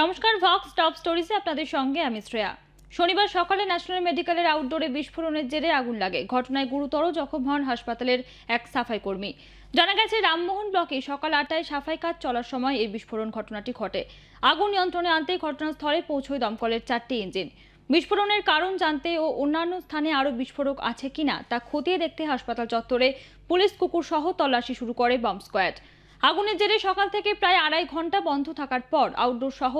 নমস্কার Volks top স্টোরিজে আপনাদের সঙ্গে আমি শ্রেয়া শনিবার সকালে ন্যাশনাল মেডিকেলের আউটডোরে বিস্ফোরণের জেরে আগুন লাগে ঘটনায় গুরুতর জখম হন হাসপাতালের এক সাফাই কর্মী জানা গেছে রামমোহন ব্লকে সকাল আটটায় সাফাই কাজ চলার সময় এই বিস্ফোরণ ঘটনাটি ঘটে আগুন নিয়ন্ত্রণে আনতে ঘটনাস্থলে পৌঁছয় দমকলের চারটি ইঞ্জিন বিস্ফোরণের কারণ জানতে ও অন্যান্য স্থানে আরও বিস্ফোরক আছে কিনা তা খতিয়ে দেখতে হাসপাতাল চত্বরে পুলিশ কুকুর সহ তল্লাশি শুরু করে বম্ব স্কোয়াড আগুনের জেরে সকাল থেকে প্রায় আড়াই ঘন্টা বন্ধ থাকার পর আউটডোর সহ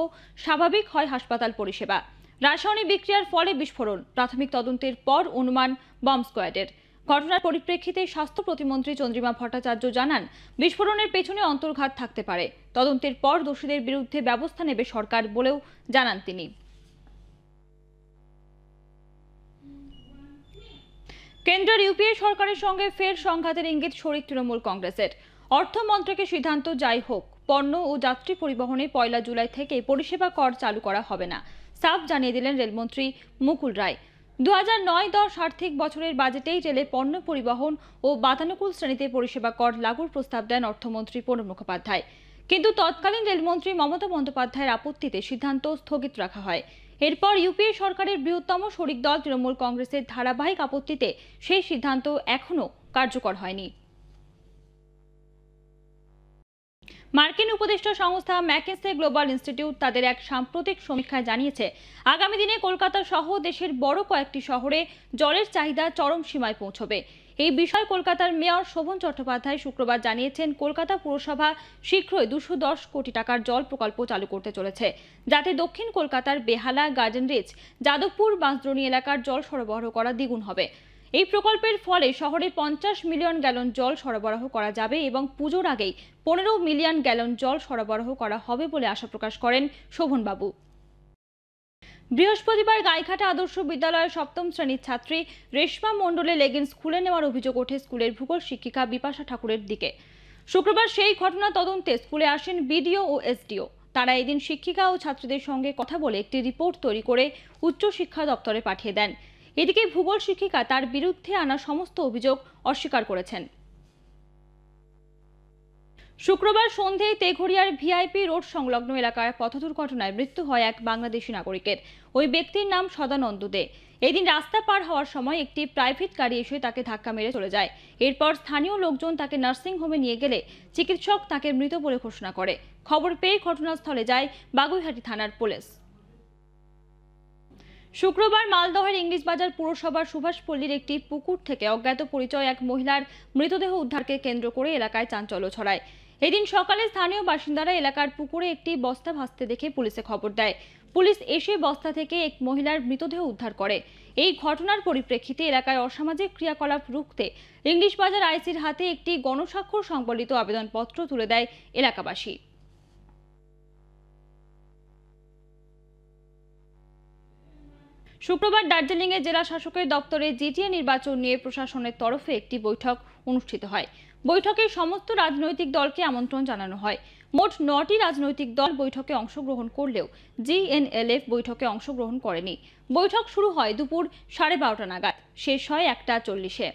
স্বাভাবিক হয় হাসপাতাল পরিষেবা রাসায়নিক বিক্রিয়ার ফলে বিস্ফোরণ প্রাথমিক তদন্তের পর অনুমান বম স্কোয়াডের ঘটনার পরিপ্রেক্ষিতে স্বাস্থ্য প্রতিমন্ত্রী চন্দ্রিমা ভট্টাচার্য জানান বিস্ফোরণের পেছনে অন্তর্ঘাত থাকতে পারে তদন্তের পর দোষীদের বিরুদ্ধে ব্যবস্থা নেবে সরকার বলেও জানান তিনি কেন্দ্রের ইউপিএ সরকারের সঙ্গে ফের সংঘাতের ইঙ্গিত শরিক তৃণমূল কংগ্রেসের অর্থমন্ত্রকের সিদ্ধান্ত যাই হোক পণ্য ও যাত্রী পরিবহনে পয়লা জুলাই থেকে পরিষেবা কর চালু করা হবে না সাফ জানিয়ে দিলেন রেলমন্ত্রী মুকুল রায় দু হাজার নয় দশ আর্থিক বছরের বাজেটেই রেলে পণ্য পরিবহন ও বাতানুকূল শ্রেণীতে পরিষেবা কর লাগুর প্রস্তাব দেন অর্থমন্ত্রী প্রণব মুখোপাধ্যায় কিন্তু তৎকালীন রেলমন্ত্রী মমতা বন্দ্যোপাধ্যায়ের আপত্তিতে সিদ্ধান্ত স্থগিত রাখা হয় এরপর ইউপিএ সরকারের বৃহত্তম শরিক দল তৃণমূল কংগ্রেসের ধারাবাহিক আপত্তিতে সেই সিদ্ধান্ত এখনও কার্যকর হয়নি মার্কিন উপদেষ্টা সংস্থা ম্যাকেসে গ্লোবাল ইনস্টিটিউট তাদের এক সাম্প্রতিক সমীক্ষায় জানিয়েছে আগামী দিনে কলকাতা সহ দেশের বড় কয়েকটি শহরে জলের চাহিদা চরম সীমায় পৌঁছবে এই বিষয়ে কলকাতার মেয়র শোভন চট্টোপাধ্যায় শুক্রবার জানিয়েছেন কলকাতা পুরসভা শীঘ্রই দুশো দশ কোটি টাকার জল প্রকল্প চালু করতে চলেছে যাতে দক্ষিণ কলকাতার বেহালা গার্ডেন রিচ যাদবপুর বাঁশদ্রণী এলাকার জল সরবরাহ করা দ্বিগুণ হবে এই প্রকল্পের ফলে শহরে পঞ্চাশ মিলিয়ন গ্যালন জল সরবরাহ করা যাবে এবং পুজোর আগেই পনেরো মিলিয়ন গ্যালন জল সরবরাহ করা হবে বলে আশা প্রকাশ করেন শোভনবাবু বৃহস্পতিবার গাইঘাটা আদর্শ বিদ্যালয়ের সপ্তম শ্রেণীর ছাত্রী রেশমা মণ্ডলে লেগিংস খুলে নেওয়ার অভিযোগ ওঠে স্কুলের ভূগোল শিক্ষিকা বিপাশা ঠাকুরের দিকে শুক্রবার সেই ঘটনা তদন্তে স্কুলে আসেন বিডিও ও এসডিও তারা এদিন শিক্ষিকা ও ছাত্রীদের সঙ্গে কথা বলে একটি রিপোর্ট তৈরি করে উচ্চশিক্ষা দপ্তরে পাঠিয়ে দেন এদিকে ভূগোল শিক্ষিকা তার বিরুদ্ধে আনা সমস্ত অভিযোগ অস্বীকার করেছেন শুক্রবার সন্ধ্যায় তেঘরিয়ার ভিআইপি রোড সংলগ্ন এলাকায় পথ দুর্ঘটনায় মৃত্যু হয় এক বাংলাদেশি নাগরিকের ওই ব্যক্তির নাম সদানন্দ দে এদিন রাস্তা পার হওয়ার সময় একটি প্রাইভেট গাড়ি এসে তাকে ধাক্কা মেরে চলে যায় এরপর স্থানীয় লোকজন তাকে নার্সিং হোমে নিয়ে গেলে চিকিৎসক তাকে মৃত বলে ঘোষণা করে খবর পেয়ে ঘটনাস্থলে যায় বাগুইহাটি থানার পুলিশ শুক্রবার মালদহের ইংলিশ বাজার পুরসভার সুভাষপল্লীর একটি পুকুর থেকে অজ্ঞাত পরিচয় এক মহিলার মৃতদেহ উদ্ধারকে কেন্দ্র করে এলাকায় চাঞ্চল্য ছড়ায় এদিন সকালে স্থানীয় বাসিন্দারা এলাকার পুকুরে একটি বস্তা ভাসতে দেখে পুলিশে খবর দেয় পুলিশ এসে বস্তা থেকে এক মহিলার মৃতদেহ উদ্ধার করে এই ঘটনার পরিপ্রেক্ষিতে এলাকায় অসামাজিক ক্রিয়াকলাপ রুখতে ইংলিশ বাজার আইসির হাতে একটি গণস্বাক্ষর সংবলিত আবেদনপত্র তুলে দেয় এলাকাবাসী শুক্রবার দার্জিলিংয়ে জেলা শাসকের দপ্তরে জিটিএ নির্বাচন নিয়ে প্রশাসনের তরফে একটি বৈঠক অনুষ্ঠিত হয় বৈঠকে সমস্ত রাজনৈতিক দলকে আমন্ত্রণ জানানো হয় মোট নটি রাজনৈতিক দল বৈঠকে অংশগ্রহণ করলেও জিএনএলএফ বৈঠকে অংশগ্রহণ করেনি বৈঠক শুরু হয় দুপুর সাড়ে বারোটা নাগাদ শেষ হয় একটা চল্লিশে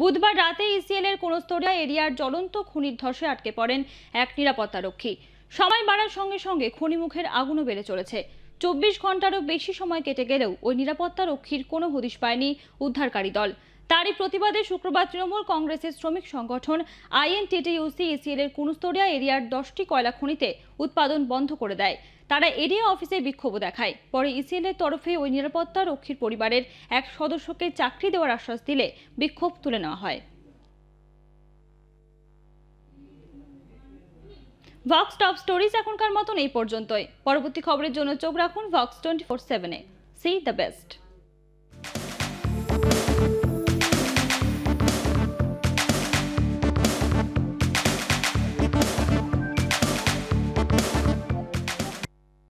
বুধবার রাতে ইসিএলের e কোনস্তরিয়া এরিয়ার জ্বলন্ত খনির ধসে আটকে পড়েন এক নিরাপত্তারক্ষী সময় বাড়ার সঙ্গে সঙ্গে খনিমুখের আগুনও বেড়ে চলেছে চব্বিশ ঘন্টারও বেশি সময় কেটে গেলেও ওই নিরাপত্তারক্ষীর কোনো হদিশ পায়নি উদ্ধারকারী দল তারই প্রতিবাদে শুক্রবার তৃণমূল কংগ্রেসের শ্রমিক সংগঠন আইএনটিটিউসি ইসিএল এর কুনুস্তরিয়া এরিয়ার দশটি কয়লা খনিতে উৎপাদন বন্ধ করে দেয় তারা এরিয়া অফিসে বিক্ষোভ দেখায় পরে ইসিএল এর তরফে ওই নিরাপত্তা রক্ষীর পরিবারের এক সদস্যকে চাকরি দেওয়ার আশ্বাস দিলে বিক্ষোভ তুলে নেওয়া হয় ভক্স টপ স্টোরিজ এখনকার মতন এই পর্যন্তই পরবর্তী খবরের জন্য চোখ রাখুন ভক্স টোয়েন্টি ফোর সেভেনে সি দ্য বেস্ট